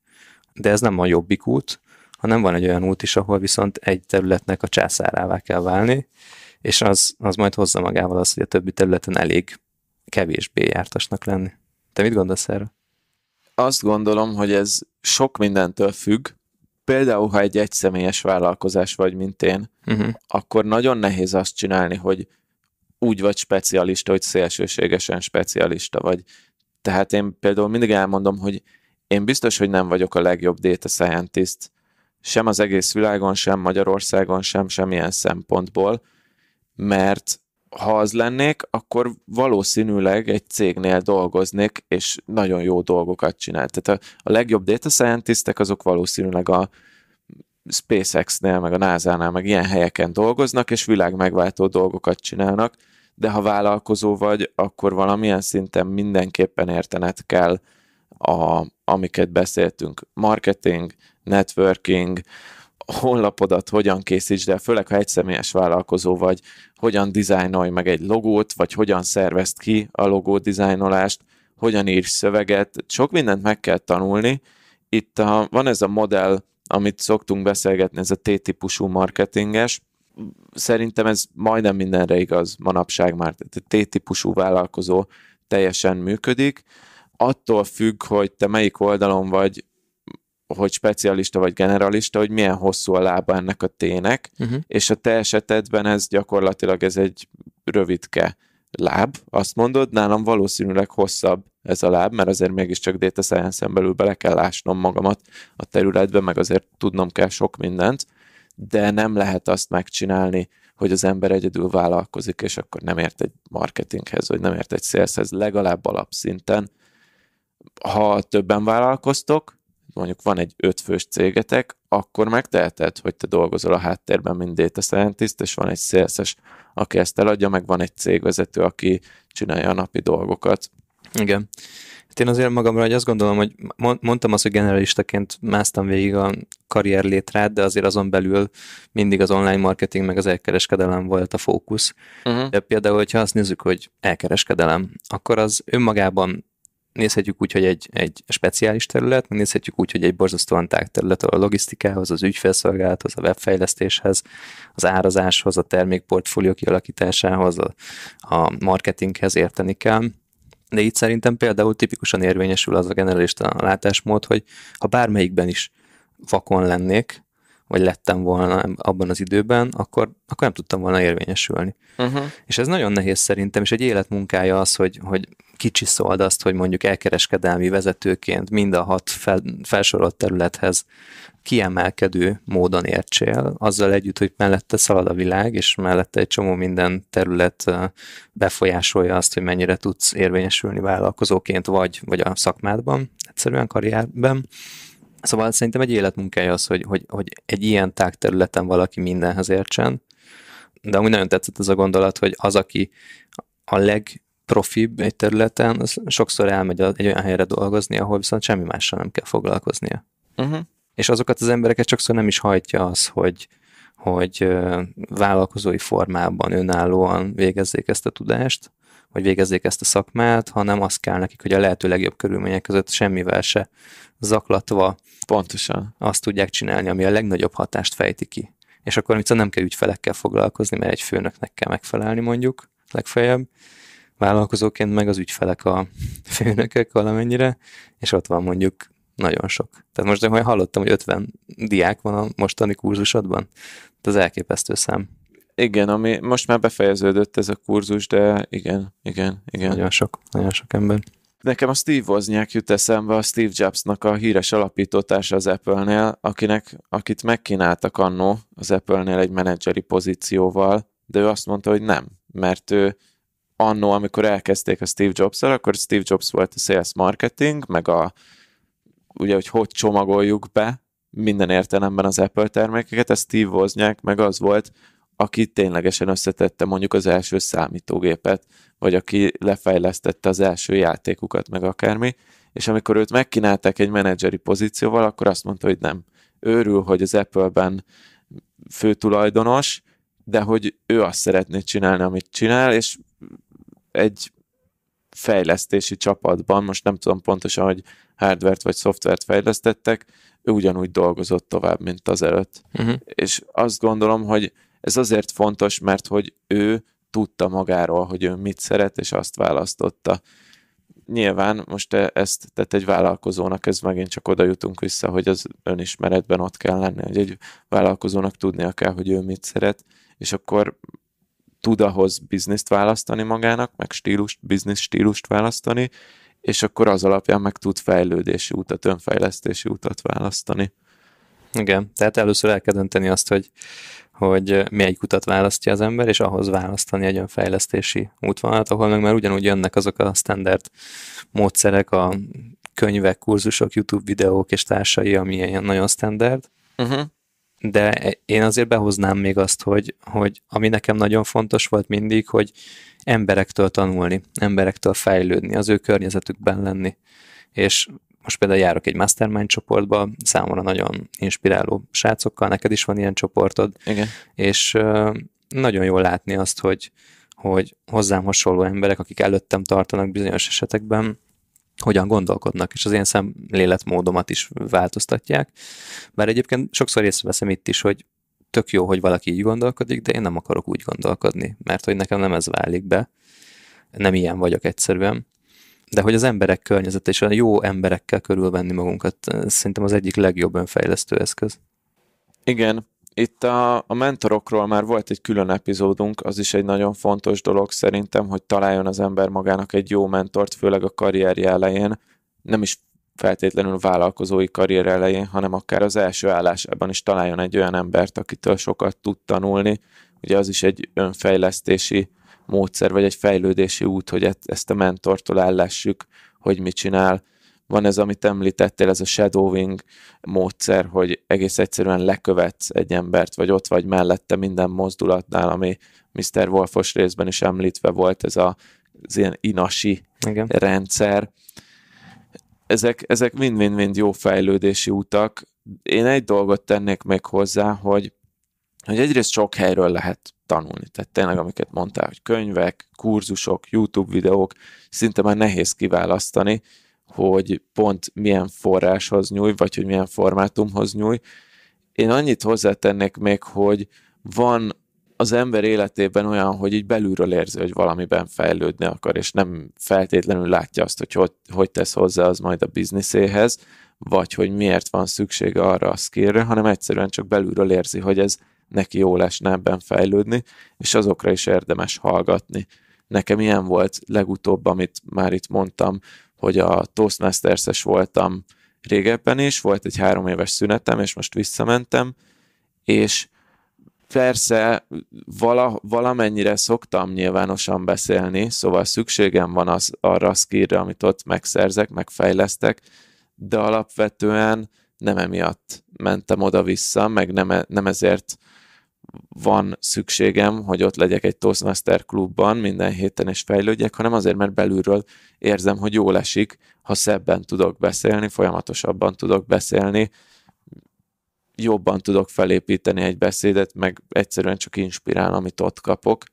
de ez nem a jobbik út, hanem van egy olyan út is, ahol viszont egy területnek a császárává kell válni, és az, az majd hozza magával azt, hogy a többi területen elég kevésbé jártasnak lenni. Te mit gondolsz erről? Azt gondolom, hogy ez sok mindentől függ. Például, ha egy egyszemélyes vállalkozás vagy, mint én, uh-huh. akkor nagyon nehéz azt csinálni, hogy úgy vagy specialista, hogy szélsőségesen specialista vagy. Tehát én például mindig elmondom, hogy én biztos, hogy nem vagyok a legjobb data scientist, sem az egész világon, sem Magyarországon, sem semmilyen szempontból, mert ha az lennék, akkor valószínűleg egy cégnél dolgoznék, és nagyon jó dolgokat csinál. Tehát a, a legjobb data scientistek azok valószínűleg a SpaceX-nél, meg a NASA-nál, meg ilyen helyeken dolgoznak, és világ megváltó dolgokat csinálnak, de ha vállalkozó vagy, akkor valamilyen szinten mindenképpen értened kell, a, amiket beszéltünk. Marketing, networking, honlapodat hogyan készítsd el, főleg ha egyszemélyes vállalkozó vagy, hogyan dizájnolj meg egy logót, vagy hogyan szervezd ki a logó dizájnolást, hogyan írj szöveget, sok mindent meg kell tanulni. Itt a, van ez a modell, amit szoktunk beszélgetni, ez a T-típusú marketinges, szerintem ez majdnem mindenre igaz manapság már, tehát T-típusú vállalkozó teljesen működik, attól függ, hogy te melyik oldalon vagy, hogy specialista vagy generalista, hogy milyen hosszú a lába ennek a tének, uh-huh. Mhm. és a te esetedben ez gyakorlatilag ez egy rövidke láb, azt mondod, nálam valószínűleg hosszabb ez a láb, mert azért mégiscsak data science belül bele kell lásnom magamat a területbe, meg azért tudnom kell sok mindent, de nem lehet azt megcsinálni, hogy az ember egyedül vállalkozik, és akkor nem ért egy marketinghez, vagy nem ért egy szélszhez, legalább alapszinten. Ha többen vállalkoztok, mondjuk van egy ötfős cégetek, akkor megteheted, hogy te dolgozol a háttérben, mint data scientist, és van egy szélszes, aki ezt eladja, meg van egy cégvezető, aki csinálja a napi dolgokat. Igen. Hát én azért magamra, hogy azt gondolom, hogy mondtam azt, hogy generalistaként másztam végig a karrier létrát, de azért azon belül mindig az online marketing meg az elkereskedelem volt a fókusz. Uh-huh. De például, hogyha azt nézzük, hogy elkereskedelem, akkor az önmagában nézhetjük úgy, hogy egy, egy speciális terület, nézhetjük úgy, hogy egy borzasztóan tág terület a logisztikához, az ügyfelszolgálathoz, a webfejlesztéshez, az árazáshoz, a termékportfólió kialakításához, a, a marketinghez érteni kell. De itt szerintem például tipikusan érvényesül az a generalista látásmód, hogy ha bármelyikben is vakon lennék, vagy lettem volna abban az időben, akkor, akkor nem tudtam volna érvényesülni. Uh-huh. És ez nagyon nehéz szerintem, és egy életmunkája az, hogy, hogy kicsiszold azt, hogy mondjuk elkereskedelmi vezetőként mind a hat fel, felsorolt területhez kiemelkedő módon értsél, azzal együtt, hogy mellette szalad a világ, és mellette egy csomó minden terület befolyásolja azt, hogy mennyire tudsz érvényesülni vállalkozóként vagy, vagy a szakmádban, egyszerűen karrierben. Szóval szerintem egy életmunkája az, hogy, hogy, hogy egy ilyen területen valaki mindenhez értsen, de amúgy nagyon tetszett ez a gondolat, hogy az, aki a leg Profi egy területen, az sokszor elmegy egy olyan helyre dolgozni, ahol viszont semmi mással nem kell foglalkoznia. Uh-huh. És azokat az embereket sokszor nem is hajtja az, hogy, hogy vállalkozói formában önállóan végezzék ezt a tudást, vagy végezzék ezt a szakmát, hanem azt kell nekik, hogy a lehető legjobb körülmények között semmivel se zaklatva Pontosan. azt tudják csinálni, ami a legnagyobb hatást fejti ki. És akkor viszont nem kell ügyfelekkel foglalkozni, mert egy főnöknek kell megfelelni mondjuk legfeljebb, vállalkozóként meg az ügyfelek a főnökök valamennyire, és ott van mondjuk nagyon sok. Tehát most hogy hallottam, hogy 50 diák van a mostani kurzusodban. De az elképesztő szám. Igen, ami most már befejeződött ez a kurzus, de igen, igen, igen. Nagyon sok, nagyon sok ember. Nekem a Steve Wozniak jut eszembe, a Steve Jobsnak a híres alapítótársa az Apple-nél, akinek, akit megkínáltak annó az Apple-nél egy menedzseri pozícióval, de ő azt mondta, hogy nem, mert ő annó, amikor elkezdték a Steve jobs akkor Steve Jobs volt a sales marketing, meg a ugye, hogy hogy csomagoljuk be minden értelemben az Apple termékeket, a Steve Wozniak meg az volt, aki ténylegesen összetette mondjuk az első számítógépet, vagy aki lefejlesztette az első játékukat, meg akármi, és amikor őt megkínálták egy menedzseri pozícióval, akkor azt mondta, hogy nem. Őrül, hogy az Apple-ben főtulajdonos, de hogy ő azt szeretné csinálni, amit csinál, és egy fejlesztési csapatban, most nem tudom pontosan, hogy hardvert vagy szoftvert fejlesztettek, ő ugyanúgy dolgozott tovább, mint az előtt. Uh-huh. És azt gondolom, hogy ez azért fontos, mert hogy ő tudta magáról, hogy ő mit szeret, és azt választotta. Nyilván most te ezt, tehát egy vállalkozónak ez megint csak oda jutunk vissza, hogy az önismeretben ott kell lenni, hogy egy vállalkozónak tudnia kell, hogy ő mit szeret, és akkor tud ahhoz bizniszt választani magának, meg stílust, biznisz stílust választani, és akkor az alapján meg tud fejlődési utat, önfejlesztési utat választani. Igen, tehát először el kell dönteni azt, hogy, hogy melyik utat választja az ember, és ahhoz választani egy olyan fejlesztési útvonalat, ahol meg már ugyanúgy jönnek azok a standard módszerek, a könyvek, kurzusok, YouTube videók és társai, ami ilyen nagyon standard. Uh-huh de én azért behoznám még azt, hogy, hogy ami nekem nagyon fontos volt mindig, hogy emberektől tanulni, emberektől fejlődni, az ő környezetükben lenni. És most például járok egy mastermind csoportba, számomra nagyon inspiráló srácokkal, neked is van ilyen csoportod, Igen. és nagyon jól látni azt, hogy, hogy hozzám hasonló emberek, akik előttem tartanak bizonyos esetekben, hogyan gondolkodnak, és az én szemléletmódomat is változtatják. Bár egyébként sokszor észreveszem itt is, hogy tök jó, hogy valaki így gondolkodik, de én nem akarok úgy gondolkodni, mert hogy nekem nem ez válik be, nem ilyen vagyok egyszerűen. De hogy az emberek környezet és a jó emberekkel körülvenni magunkat, szerintem az egyik legjobb önfejlesztő eszköz. Igen, itt a, a mentorokról már volt egy külön epizódunk, az is egy nagyon fontos dolog szerintem, hogy találjon az ember magának egy jó mentort, főleg a karrierje elején, nem is feltétlenül vállalkozói karrier elején, hanem akár az első állásában is találjon egy olyan embert, akitől sokat tud tanulni. Ugye az is egy önfejlesztési módszer, vagy egy fejlődési út, hogy e-, ezt a mentortól ellessük, hogy mit csinál, van ez, amit említettél, ez a shadowing módszer, hogy egész egyszerűen lekövetsz egy embert, vagy ott vagy mellette minden mozdulatnál, ami Mr. Wolfos részben is említve volt, ez a, az ilyen inasi Igen. rendszer. Ezek, ezek mind-mind-mind jó fejlődési utak. Én egy dolgot tennék még hozzá, hogy, hogy egyrészt sok helyről lehet tanulni. Tehát tényleg, amiket mondtál, hogy könyvek, kurzusok, YouTube videók, szinte már nehéz kiválasztani, hogy pont milyen forráshoz nyúj, vagy hogy milyen formátumhoz nyúj. Én annyit hozzátennék még, hogy van az ember életében olyan, hogy így belülről érzi, hogy valamiben fejlődni akar, és nem feltétlenül látja azt, hogy hogy, hogy tesz hozzá az majd a bizniszéhez, vagy hogy miért van szüksége arra a skillre, hanem egyszerűen csak belülről érzi, hogy ez neki jó lesz ebben fejlődni, és azokra is érdemes hallgatni. Nekem ilyen volt legutóbb, amit már itt mondtam, hogy a Toastmasters-es voltam régebben is, volt egy három éves szünetem, és most visszamentem, és persze vala, valamennyire szoktam nyilvánosan beszélni, szóval szükségem van az, arra a skillre, amit ott megszerzek, megfejlesztek, de alapvetően nem emiatt mentem oda-vissza, meg nem, e, nem ezért van szükségem, hogy ott legyek egy Toastmaster klubban minden héten és fejlődjek, hanem azért, mert belülről érzem, hogy jól esik, ha szebben tudok beszélni, folyamatosabban tudok beszélni, jobban tudok felépíteni egy beszédet, meg egyszerűen csak inspirál, amit ott kapok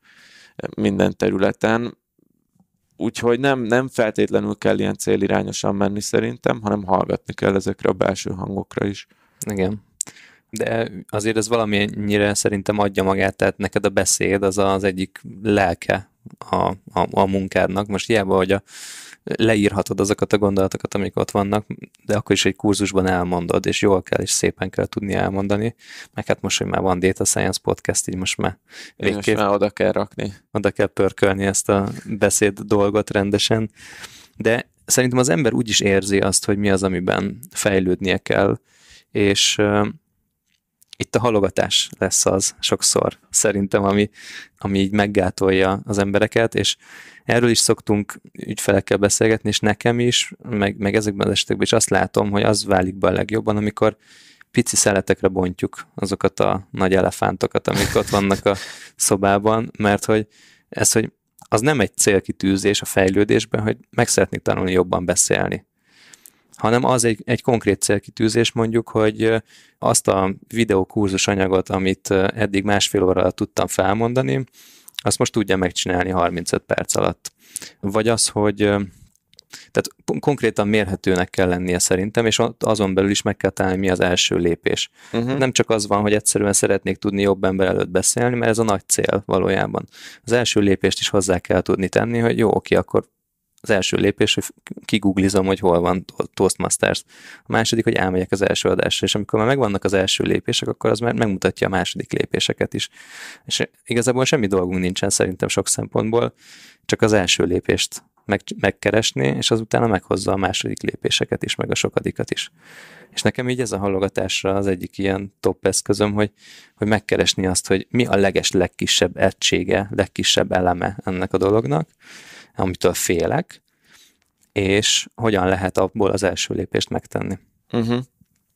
minden területen. Úgyhogy nem, nem feltétlenül kell ilyen célirányosan menni szerintem, hanem hallgatni kell ezekre a belső hangokra is. Igen, de azért ez valamennyire szerintem adja magát, tehát neked a beszéd az az egyik lelke a, a, a munkádnak. Most hiába, hogy a, leírhatod azokat a gondolatokat, amik ott vannak, de akkor is egy kurzusban elmondod, és jól kell, és szépen kell tudni elmondani. Meg hát most, hogy már van Data Science Podcast, így most már végképp... Most már oda kell rakni. Oda kell pörkölni ezt a beszéd dolgot rendesen. De szerintem az ember úgy is érzi azt, hogy mi az, amiben fejlődnie kell, és itt a halogatás lesz az sokszor szerintem, ami, ami így meggátolja az embereket, és erről is szoktunk ügyfelekkel beszélgetni, és nekem is, meg, meg ezekben az esetekben is azt látom, hogy az válik be a legjobban, amikor pici szeletekre bontjuk azokat a nagy elefántokat, amik ott vannak a szobában, mert hogy ez, hogy az nem egy célkitűzés a fejlődésben, hogy meg szeretnék tanulni jobban beszélni hanem az egy, egy konkrét célkitűzés mondjuk, hogy azt a videókurzus anyagot, amit eddig másfél óra alatt tudtam felmondani, azt most tudja megcsinálni 35 perc alatt. Vagy az, hogy tehát konkrétan mérhetőnek kell lennie szerintem, és azon belül is meg kell találni, mi az első lépés. Uh-huh. Nem csak az van, hogy egyszerűen szeretnék tudni jobb ember előtt beszélni, mert ez a nagy cél valójában. Az első lépést is hozzá kell tudni tenni, hogy jó, oké, akkor az első lépés, hogy kiguglizom, hogy hol van Toastmasters. A második, hogy elmegyek az első adásra, és amikor már megvannak az első lépések, akkor az már megmutatja a második lépéseket is. És igazából semmi dolgunk nincsen szerintem sok szempontból, csak az első lépést meg, megkeresni, és azután meghozza a második lépéseket is, meg a sokadikat is. És nekem így ez a hallogatásra az egyik ilyen top eszközöm, hogy, hogy megkeresni azt, hogy mi a leges legkisebb egysége, legkisebb eleme ennek a dolognak, amitől félek, és hogyan lehet abból az első lépést megtenni. Uh-huh.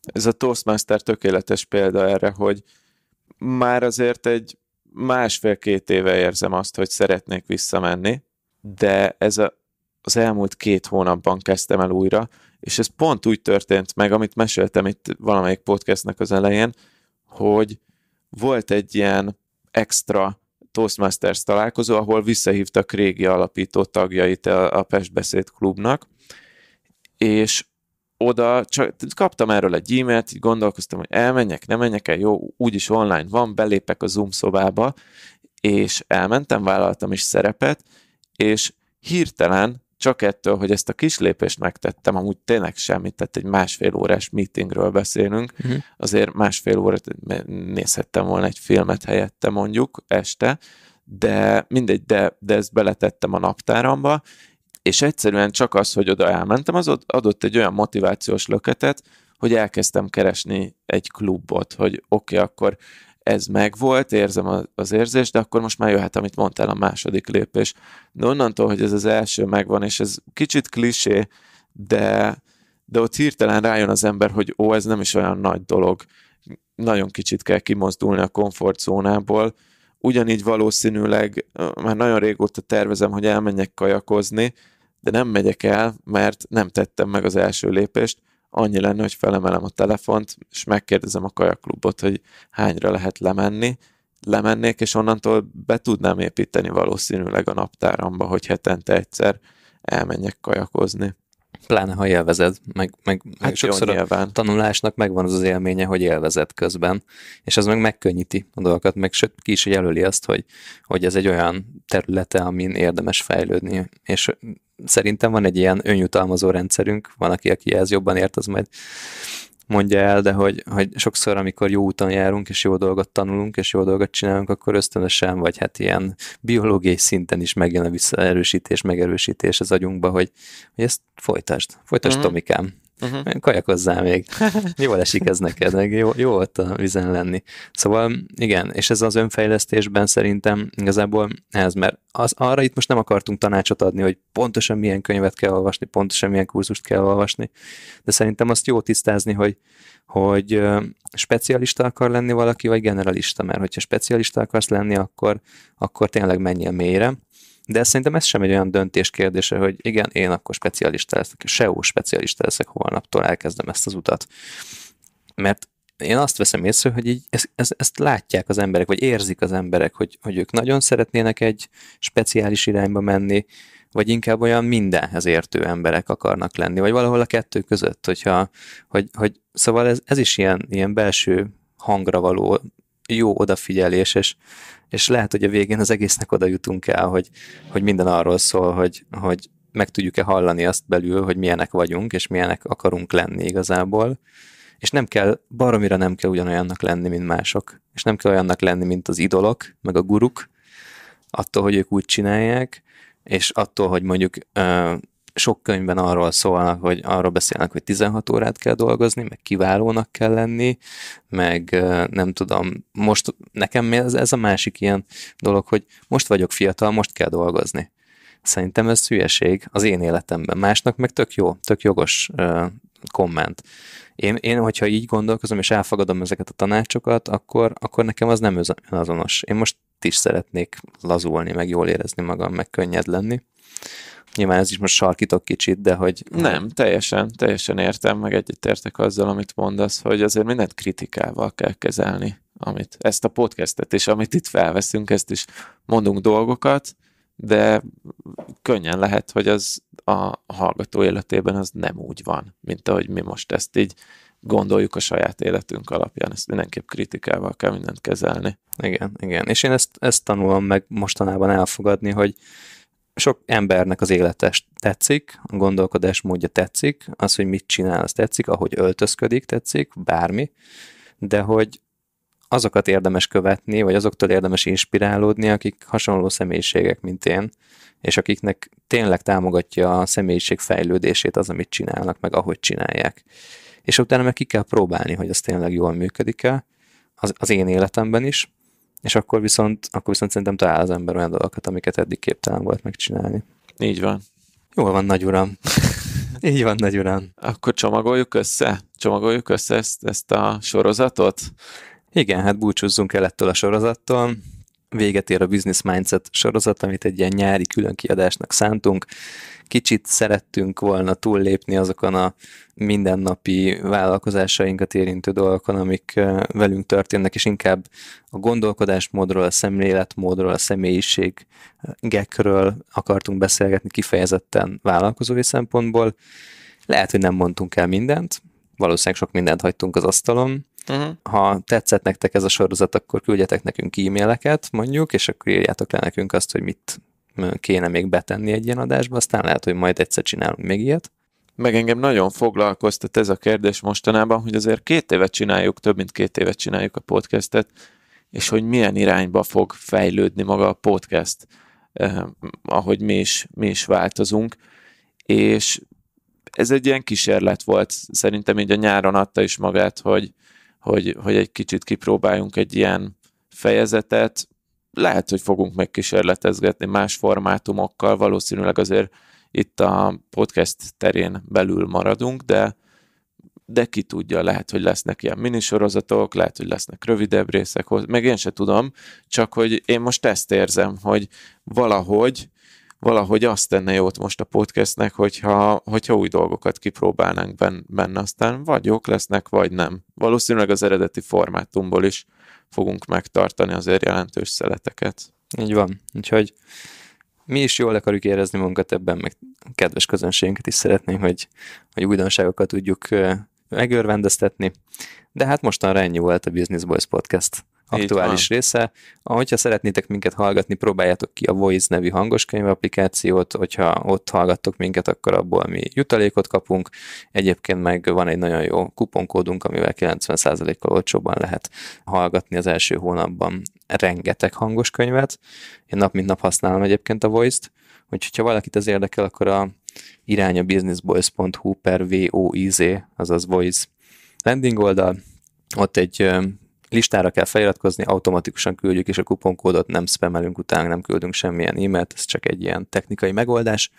Ez a Toastmaster tökéletes példa erre, hogy már azért egy másfél-két éve érzem azt, hogy szeretnék visszamenni, de ez a, az elmúlt két hónapban kezdtem el újra, és ez pont úgy történt meg, amit meséltem itt valamelyik podcastnak az elején, hogy volt egy ilyen extra Toastmasters találkozó, ahol visszahívtak régi alapító tagjait a, a Pest Beszéd Klubnak, és oda csak kaptam erről egy e-mailt, így gondolkoztam, hogy elmenjek, nem menjek el, jó, úgyis online van, belépek a Zoom szobába, és elmentem, vállaltam is szerepet, és hirtelen csak ettől, hogy ezt a kis lépést megtettem, amúgy tényleg semmit, tehát egy másfél órás meetingről beszélünk, uh-huh. azért másfél órát nézhettem volna egy filmet helyette mondjuk este, de mindegy, de, de ezt beletettem a naptáramba, és egyszerűen csak az, hogy oda elmentem, az adott egy olyan motivációs löketet, hogy elkezdtem keresni egy klubot, hogy oké, okay, akkor ez megvolt, érzem az érzést, de akkor most már jöhet, amit mondtál, a második lépés. De onnantól, hogy ez az első megvan, és ez kicsit klisé, de, de ott hirtelen rájön az ember, hogy ó, ez nem is olyan nagy dolog. Nagyon kicsit kell kimozdulni a komfortzónából. Ugyanígy valószínűleg már nagyon régóta tervezem, hogy elmenjek kajakozni, de nem megyek el, mert nem tettem meg az első lépést, annyi lenne, hogy felemelem a telefont, és megkérdezem a kajakklubot, hogy hányra lehet lemenni, lemennék, és onnantól be tudnám építeni valószínűleg a naptáramba, hogy hetente egyszer elmenjek kajakozni pláne ha élvezed, meg, meg, hát sokszor a tanulásnak megvan az az élménye, hogy élvezed közben, és az meg megkönnyíti a dolgokat, meg sőt ki is jelöli azt, hogy, hogy ez egy olyan területe, amin érdemes fejlődni, és szerintem van egy ilyen önjutalmazó rendszerünk, van aki, aki ez jobban ért, az majd mondja el, de hogy, hogy sokszor, amikor jó úton járunk, és jó dolgot tanulunk, és jó dolgot csinálunk, akkor ösztönösen, vagy hát ilyen biológiai szinten is megjön a visszaerősítés, megerősítés az agyunkba, hogy, hogy ezt folytasd, folytasd mm. Tomikám uh-huh. kajakozzál még. <laughs> Jól esik ez neked, meg jó, jó ott a vizen lenni. Szóval igen, és ez az önfejlesztésben szerintem igazából ez, mert az, arra itt most nem akartunk tanácsot adni, hogy pontosan milyen könyvet kell olvasni, pontosan milyen kurzust kell olvasni, de szerintem azt jó tisztázni, hogy, hogy specialista akar lenni valaki, vagy generalista, mert hogyha specialista akarsz lenni, akkor, akkor tényleg menjél mélyre, de szerintem ez sem egy olyan döntés kérdése, hogy igen, én akkor specialista leszek, SEO specialista leszek holnaptól, elkezdem ezt az utat. Mert én azt veszem észre, hogy így ezt, ezt, ezt látják az emberek, vagy érzik az emberek, hogy, hogy ők nagyon szeretnének egy speciális irányba menni, vagy inkább olyan mindenhez értő emberek akarnak lenni, vagy valahol a kettő között, hogyha, hogy, hogy szóval ez, ez is ilyen, ilyen belső hangra való jó odafigyelés, és, és lehet, hogy a végén az egésznek oda jutunk el, hogy, hogy minden arról szól, hogy, hogy meg tudjuk-e hallani azt belül, hogy milyenek vagyunk, és milyenek akarunk lenni igazából, és nem kell, baromira nem kell ugyanolyannak lenni, mint mások, és nem kell olyannak lenni, mint az idolok, meg a guruk, attól, hogy ők úgy csinálják, és attól, hogy mondjuk sok könyvben arról szólnak, hogy arról beszélnek, hogy 16 órát kell dolgozni, meg kiválónak kell lenni, meg nem tudom, most nekem ez, ez a másik ilyen dolog, hogy most vagyok fiatal, most kell dolgozni. Szerintem ez hülyeség az én életemben. Másnak meg tök jó, tök jogos komment. Én, én, hogyha így gondolkozom, és elfogadom ezeket a tanácsokat, akkor, akkor nekem az nem azonos. Én most is szeretnék lazulni, meg jól érezni magam, meg könnyed lenni Nyilván ez is most sarkítok kicsit, de hogy... Nem, teljesen, teljesen értem, meg egyetértek azzal, amit mondasz, hogy azért mindent kritikával kell kezelni, amit ezt a podcastet és amit itt felveszünk, ezt is mondunk dolgokat, de könnyen lehet, hogy az a hallgató életében az nem úgy van, mint ahogy mi most ezt így gondoljuk a saját életünk alapján. Ezt mindenképp kritikával kell mindent kezelni. Igen, igen. És én ezt, ezt tanulom meg mostanában elfogadni, hogy sok embernek az életes tetszik, a módja tetszik, az, hogy mit csinál, az tetszik, ahogy öltözködik, tetszik, bármi, de hogy azokat érdemes követni, vagy azoktól érdemes inspirálódni, akik hasonló személyiségek, mint én, és akiknek tényleg támogatja a személyiség fejlődését az, amit csinálnak, meg ahogy csinálják. És utána meg ki kell próbálni, hogy az tényleg jól működik-e, az, az én életemben is, és akkor viszont, akkor viszont szerintem talál az ember olyan dolgokat, amiket eddig képtelen volt megcsinálni. Így van. Jól van, nagy uram. <laughs> Így van, nagy uram. Akkor csomagoljuk össze? Csomagoljuk össze ezt, ezt a sorozatot? Igen, hát búcsúzzunk el ettől a sorozattól véget ér a Business Mindset sorozat, amit egy ilyen nyári különkiadásnak szántunk. Kicsit szerettünk volna túllépni azokon a mindennapi vállalkozásainkat érintő dolgokon, amik velünk történnek, és inkább a gondolkodásmódról, a szemléletmódról, a személyiségekről akartunk beszélgetni kifejezetten vállalkozói szempontból. Lehet, hogy nem mondtunk el mindent, valószínűleg sok mindent hagytunk az asztalon, Uh-huh. Ha tetszett nektek ez a sorozat, akkor küldjetek nekünk e-maileket mondjuk, és akkor írjátok le nekünk azt, hogy mit kéne még betenni egy ilyen adásba, aztán lehet, hogy majd egyszer csinálunk még ilyet. Meg engem nagyon foglalkoztat ez a kérdés mostanában, hogy azért két évet csináljuk, több mint két évet csináljuk a podcastet, és hogy milyen irányba fog fejlődni maga a podcast, eh, ahogy mi is, mi is változunk. És ez egy ilyen kísérlet volt, szerintem így a nyáron adta is magát, hogy hogy, hogy egy kicsit kipróbáljunk egy ilyen fejezetet. Lehet, hogy fogunk megkísérletezgetni más formátumokkal, valószínűleg azért itt a podcast terén belül maradunk, de, de ki tudja, lehet, hogy lesznek ilyen minisorozatok, lehet, hogy lesznek rövidebb részek, meg én se tudom, csak hogy én most ezt érzem, hogy valahogy valahogy azt tenne jót most a podcastnek, hogyha, hogyha új dolgokat kipróbálnánk benne, aztán vagy jók lesznek, vagy nem. Valószínűleg az eredeti formátumból is fogunk megtartani azért jelentős szeleteket. Így van, úgyhogy mi is jól akarjuk érezni magunkat ebben, meg kedves közönségünket is szeretnénk, hogy, hogy újdonságokat tudjuk megörvendeztetni, de hát mostanra ennyi volt a Business Boys Podcast aktuális része. Ha szeretnétek minket hallgatni, próbáljátok ki a Voice nevű hangoskönyv applikációt, hogyha ott hallgattok minket, akkor abból mi jutalékot kapunk. Egyébként meg van egy nagyon jó kuponkódunk, amivel 90%-kal olcsóbban lehet hallgatni az első hónapban rengeteg hangoskönyvet. Én nap mint nap használom egyébként a Voice-t, úgyhogy ha valakit ez érdekel, akkor a irány a businessboys.hu per voiz, azaz Voice landing oldal, ott egy listára kell feliratkozni, automatikusan küldjük, és a kuponkódot nem spamelünk utána, nem küldünk semmilyen e-mailt, ez csak egy ilyen technikai megoldás.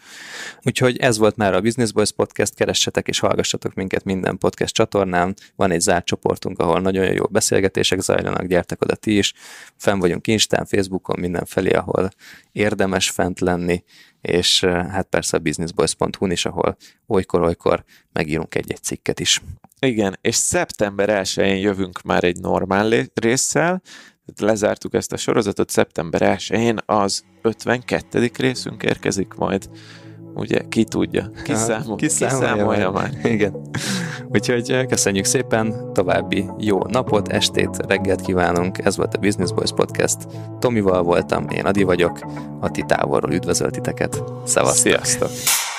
Úgyhogy ez volt már a Business Boys Podcast, keressetek és hallgassatok minket minden podcast csatornán, van egy zárt csoportunk, ahol nagyon jó beszélgetések zajlanak, gyertek oda ti is, fenn vagyunk Instán, Facebookon, mindenfelé, ahol érdemes fent lenni, és hát persze a businessboys.hu-n is, ahol olykor-olykor megírunk egy-egy cikket is. Igen, és szeptember 1-én jövünk már egy normál résszel, lezártuk ezt a sorozatot, szeptember 1-én az 52. részünk érkezik majd ugye, ki tudja, kiszámol, kiszámolja, kiszámolja már. már. Igen. Úgyhogy eh, köszönjük szépen, további jó napot, estét, reggelt kívánunk. Ez volt a Business Boys Podcast. Tomival voltam, én Adi vagyok. ti távolról üdvözöltiteket. Szevasztok! Sziasztok!